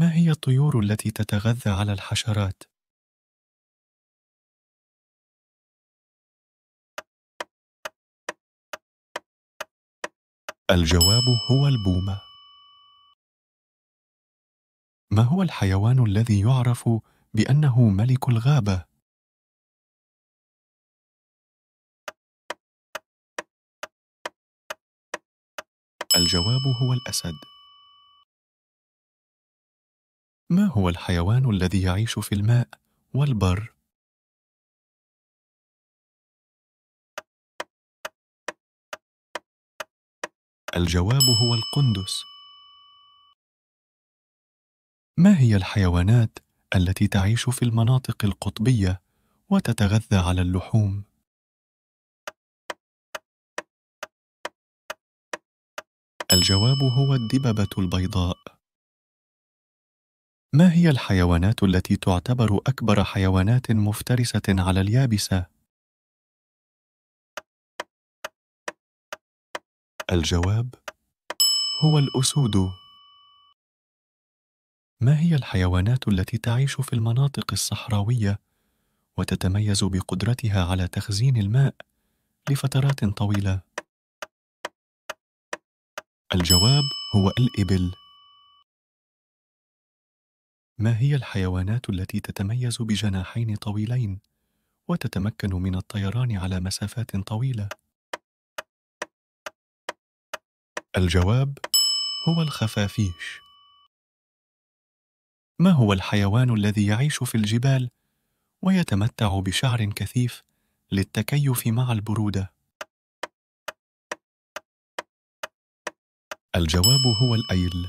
ما هي الطيور التي تتغذى على الحشرات؟ الجواب هو البومة. ما هو الحيوان الذي يعرف بأنه ملك الغابة؟ الجواب هو الأسد. ما هو الحيوان الذي يعيش في الماء والبر؟ الجواب هو القندس ما هي الحيوانات التي تعيش في المناطق القطبية وتتغذى على اللحوم؟ الجواب هو الدببة البيضاء ما هي الحيوانات التي تعتبر أكبر حيوانات مفترسة على اليابسة؟ الجواب هو الأسود. ما هي الحيوانات التي تعيش في المناطق الصحراوية وتتميز بقدرتها على تخزين الماء لفترات طويلة؟ الجواب هو الإبل. ما هي الحيوانات التي تتميز بجناحين طويلين وتتمكن من الطيران على مسافات طويلة؟ الجواب هو الخفافيش ما هو الحيوان الذي يعيش في الجبال ويتمتع بشعر كثيف للتكيف مع البرودة؟ الجواب هو الأيل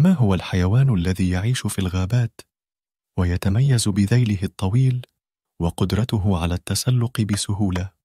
ما هو الحيوان الذي يعيش في الغابات ويتميز بذيله الطويل وقدرته على التسلق بسهوله